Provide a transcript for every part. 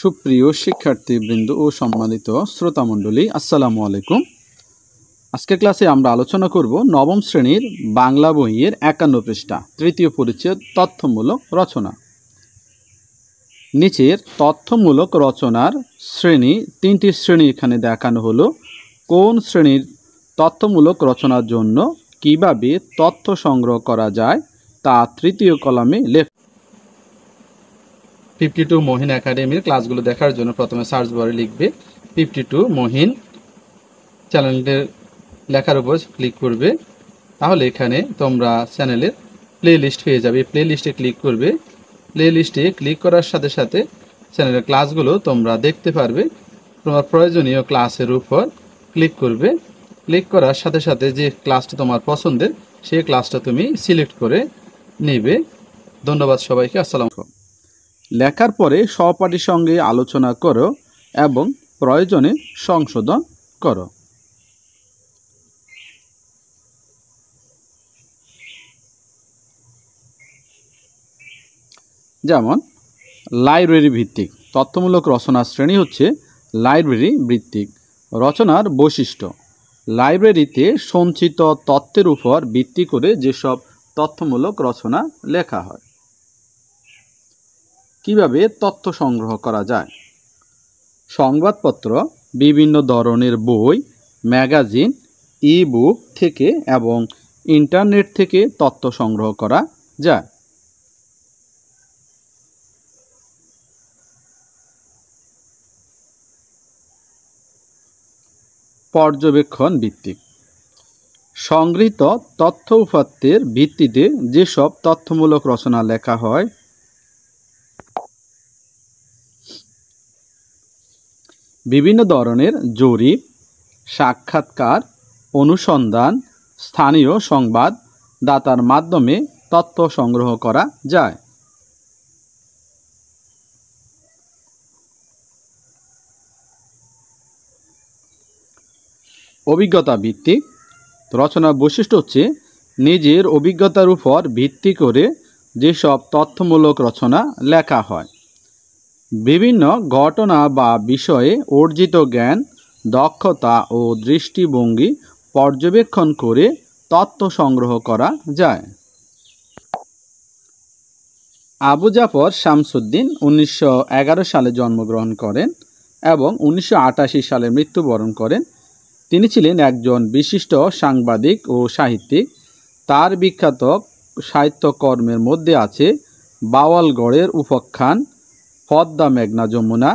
সুপ্রিয় বৃন্দ ও সম্মানিত শ্রোতামণ্ডলী আসসালামু আলাইকুম আজকে ক্লাসে আমরা আলোচনা করব নবম শ্রেণীর বাংলা বইয়ের একান্ন পৃষ্ঠা তৃতীয় পরিচয় তথ্যমূলক রচনা নিচের তথ্যমূলক রচনার শ্রেণী তিনটি শ্রেণী এখানে দেখানো হলো কোন শ্রেণীর তথ্যমূলক রচনার জন্য কিভাবে তথ্য সংগ্রহ করা যায় তা তৃতীয় কলামে লেখ ফিফটি টু মহিন একাডেমির ক্লাসগুলো দেখার জন্য প্রথমে সার্চ বারে লিখবে ফিফটি টু মহিন চ্যানেলটির লেখার উপর ক্লিক করবে তাহলে এখানে তোমরা চ্যানেলের প্লে লিস্ট পেয়ে যাবে প্লে লিস্টে ক্লিক করবে প্লে লিস্টে ক্লিক করার সাথে সাথে চ্যানেলের ক্লাসগুলো তোমরা দেখতে পারবে তোমার প্রয়োজনীয় ক্লাসের উপর ক্লিক করবে ক্লিক করার সাথে সাথে যে ক্লাসটা তোমার পছন্দের সেই ক্লাসটা তুমি সিলেক্ট করে নেবে ধন্যবাদ সবাইকে আসসালাম লেখার পরে সহপাঠীর সঙ্গে আলোচনা করো এবং প্রয়োজনে সংশোধন করো যেমন লাইব্রেরি ভিত্তিক তথ্যমূলক রচনার শ্রেণী হচ্ছে লাইব্রেরি ভিত্তিক রচনার বৈশিষ্ট্য লাইব্রেরিতে সঞ্চিত তত্ত্বের উপর ভিত্তি করে যেসব তথ্যমূলক রচনা লেখা হয় কিভাবে তথ্য সংগ্রহ করা যায় সংবাদপত্র বিভিন্ন ধরনের বই ম্যাগাজিন ই বুক থেকে এবং ইন্টারনেট থেকে তথ্য সংগ্রহ করা যায় পর্যবেক্ষণ ভিত্তিক সংগৃহীত তথ্য উপাত্তের ভিত্তিতে যেসব তথ্যমূলক রচনা লেখা হয় বিভিন্ন ধরনের জরিপ সাক্ষাৎকার অনুসন্ধান স্থানীয় সংবাদ দাতার মাধ্যমে তথ্য সংগ্রহ করা যায় অভিজ্ঞতা ভিত্তিক রচনার বৈশিষ্ট্য হচ্ছে নিজের অভিজ্ঞতার উপর ভিত্তি করে যেসব তথ্যমূলক রচনা লেখা হয় বিভিন্ন ঘটনা বা বিষয়ে অর্জিত জ্ঞান দক্ষতা ও দৃষ্টিভঙ্গি পর্যবেক্ষণ করে তথ্য সংগ্রহ করা যায় আবু জাফর শামসুদ্দিন উনিশশো সালে জন্মগ্রহণ করেন এবং উনিশশো সালে মৃত্যুবরণ করেন তিনি ছিলেন একজন বিশিষ্ট সাংবাদিক ও সাহিত্যিক তার বিখ্যাত সাহিত্যকর্মের মধ্যে আছে বাওয়ালগড়ের উপাখ্যান পদ্মা মেঘনা যমুনা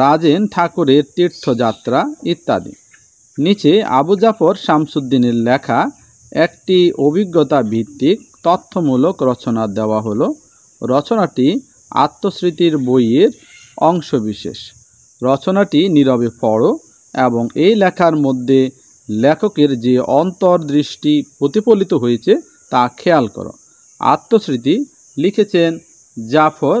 রাজেন ঠাকুরের তীর্থযাত্রা ইত্যাদি নিচে আবু জাফর শামসুদ্দিনের লেখা একটি অভিজ্ঞতা ভিত্তিক তথ্যমূলক রচনা দেওয়া হল রচনাটি আত্মস্মৃতির বইয়ের অংশবিশেষ রচনাটি নীরবে পড়ো এবং এই লেখার মধ্যে লেখকের যে অন্তর্দৃষ্টি প্রতিফলিত হয়েছে তা খেয়াল করো আত্মস্মৃতি লিখেছেন জাফর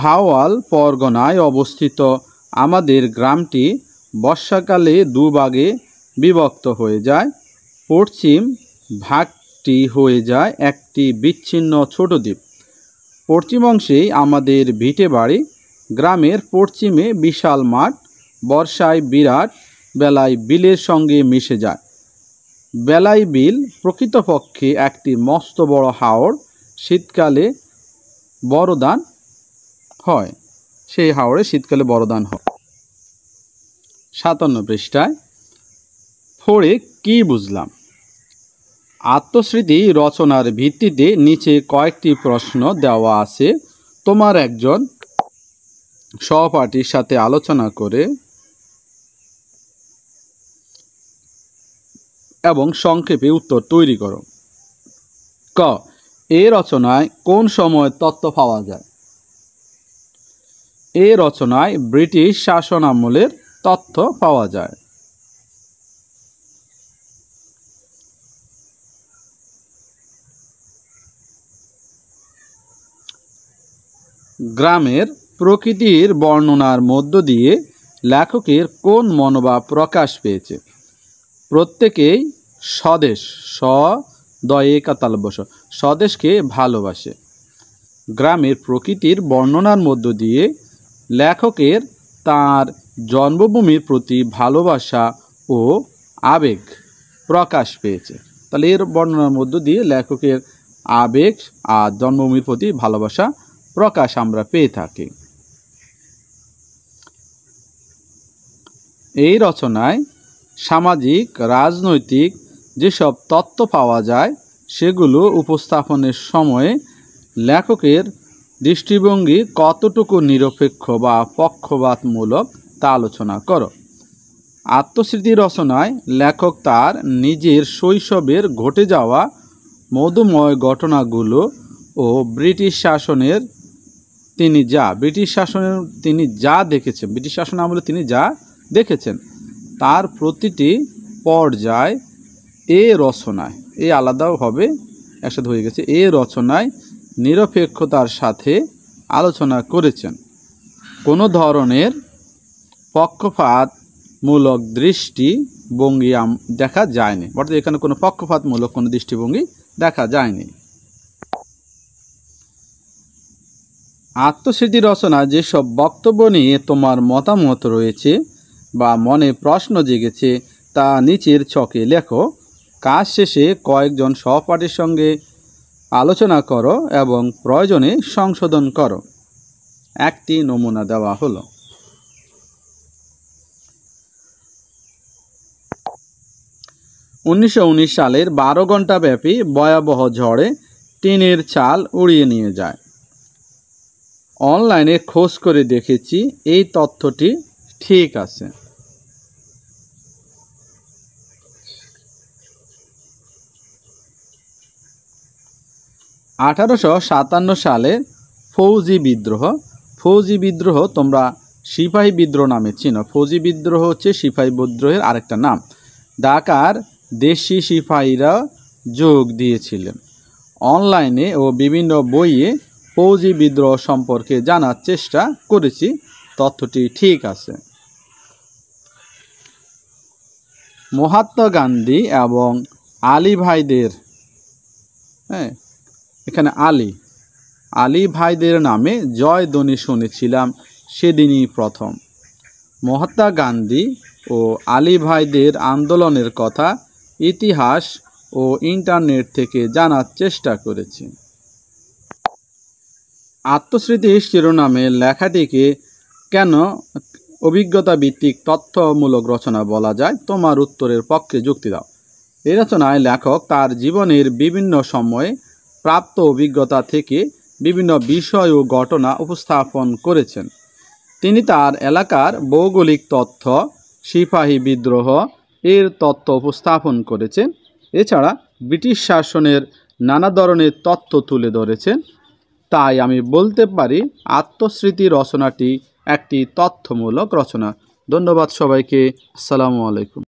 ভাওয়াল পরগনায় অবস্থিত আমাদের গ্রামটি বর্ষাকালে দুভাগে বিভক্ত হয়ে যায় পশ্চিম ভাগটি হয়ে যায় একটি বিচ্ছিন্ন ছোট দ্বীপ পশ্চিম অংশেই আমাদের ভিটে বাড়ি গ্রামের পশ্চিমে বিশাল মাঠ বর্ষায় বিরাট বেলায় বিলের সঙ্গে মিশে যায় বেলাই বিল প্রকৃতপক্ষে একটি মস্ত বড় হাওড় শীতকালে বড়দান হয় সেই হাওড়ে শীতকালে বড়দান হয় সাতান্ন পৃষ্ঠায় ফোরে কি বুঝলাম আত্মস্মৃতি রচনার ভিত্তিতে নিচে কয়েকটি প্রশ্ন দেওয়া আছে তোমার একজন সহপাঠীর সাথে আলোচনা করে এবং সংক্ষেপে উত্তর তৈরি করো ক এ রচনায় কোন সময় তত্ত্ব পাওয়া যায় এ রচনায় ব্রিটিশ শাসন আমলের তথ্য পাওয়া যায় গ্রামের প্রকৃতির বর্ণনার মধ্য দিয়ে লেখকের কোন মনোভাব প্রকাশ পেয়েছে প্রত্যেকেই স্বদেশ স দয়ে কাতালবস স্বদেশকে ভালোবাসে গ্রামের প্রকৃতির বর্ণনার মধ্য দিয়ে লেখকের তার জন্মভূমির প্রতি ভালোবাসা ও আবেগ প্রকাশ পেয়েছে তাহলে এর বর্ণনার মধ্য দিয়ে লেখকের আবেগ আর জন্মভূমির প্রতি ভালোবাসা প্রকাশ আমরা পেয়ে থাকি এই রচনায় সামাজিক রাজনৈতিক যেসব তত্ত্ব পাওয়া যায় সেগুলো উপস্থাপনের সময়ে লেখকের দৃষ্টিভঙ্গি কতটুকু নিরপেক্ষ বা পক্ষপাতমূলক তা আলোচনা করো আত্মস্মৃতি রচনায় লেখক তার নিজের শৈশবের ঘটে যাওয়া মধুময় ঘটনাগুলো ও ব্রিটিশ শাসনের তিনি যা ব্রিটিশ শাসনের তিনি যা দেখেছেন ব্রিটিশ শাসন আমলে তিনি যা দেখেছেন তার প্রতিটি পর্যায় এ রচনায় এ আলাদাও হবে একসাথে হয়ে গেছে এ রচনায় নিরপেক্ষতার সাথে আলোচনা করেছেন কোনো ধরনের পক্ষপাতমূলক দৃষ্টি ভঙ্গি দেখা যায়নি অর্থাৎ এখানে কোনো পক্ষপাতমূলক কোনো দৃষ্টিভঙ্গি দেখা যায়নি আত্মস্মৃতি রচনা যেসব বক্তব্য নিয়ে তোমার মতামত রয়েছে বা মনে প্রশ্ন জেগেছে তা নিচের ছকে লেখো কাজ শেষে কয়েকজন সহপাঠীর সঙ্গে আলোচনা করো এবং প্রয়োজনে সংশোধন করো একটি নমুনা দেওয়া হলো উনিশশো সালের বারো ঘন্টা ব্যাপী ভয়াবহ ঝড়ে টিনের চাল উড়িয়ে নিয়ে যায় অনলাইনে খোঁজ করে দেখেছি এই তথ্যটি ঠিক আছে আঠারোশো সাতান্ন সালের ফৌজি বিদ্রোহ ফৌজি বিদ্রোহ তোমরা সিপাহি বিদ্রোহ নামে চিনো ফৌজি বিদ্রোহ হচ্ছে সিপাহি বিদ্রোহের আরেকটা নাম ডাকার দেশি সিপাহীরা যোগ দিয়েছিলেন অনলাইনে ও বিভিন্ন বইয়ে ফৌজি বিদ্রোহ সম্পর্কে জানার চেষ্টা করেছি তথ্যটি ঠিক আছে মহাত্মা গান্ধী এবং আলী ভাইদের হ্যাঁ এখানে আলী আলী ভাইদের নামে জয় ধ্বনি শুনেছিলাম সেদিনই প্রথম মহাত্মা গান্ধী ও আলী ভাইদের আন্দোলনের কথা ইতিহাস ও ইন্টারনেট থেকে জানার চেষ্টা করেছি আত্মস্মৃতি শিরোনামে লেখাটিকে কেন অভিজ্ঞতা ভিত্তিক তথ্যমূলক রচনা বলা যায় তোমার উত্তরের পক্ষে যুক্তি দাও এই রচনায় লেখক তার জীবনের বিভিন্ন সময়ে প্রাপ্ত অভিজ্ঞতা থেকে বিভিন্ন বিষয় ও ঘটনা উপস্থাপন করেছেন তিনি তার এলাকার ভৌগোলিক তথ্য সিপাহী বিদ্রোহ এর তত্ত্ব উপস্থাপন করেছেন এছাড়া ব্রিটিশ শাসনের নানা ধরনের তত্ত্ব তুলে ধরেছেন তাই আমি বলতে পারি আত্মস্মৃতি রচনাটি একটি তথ্যমূলক রচনা ধন্যবাদ সবাইকে আসসালামু আলাইকুম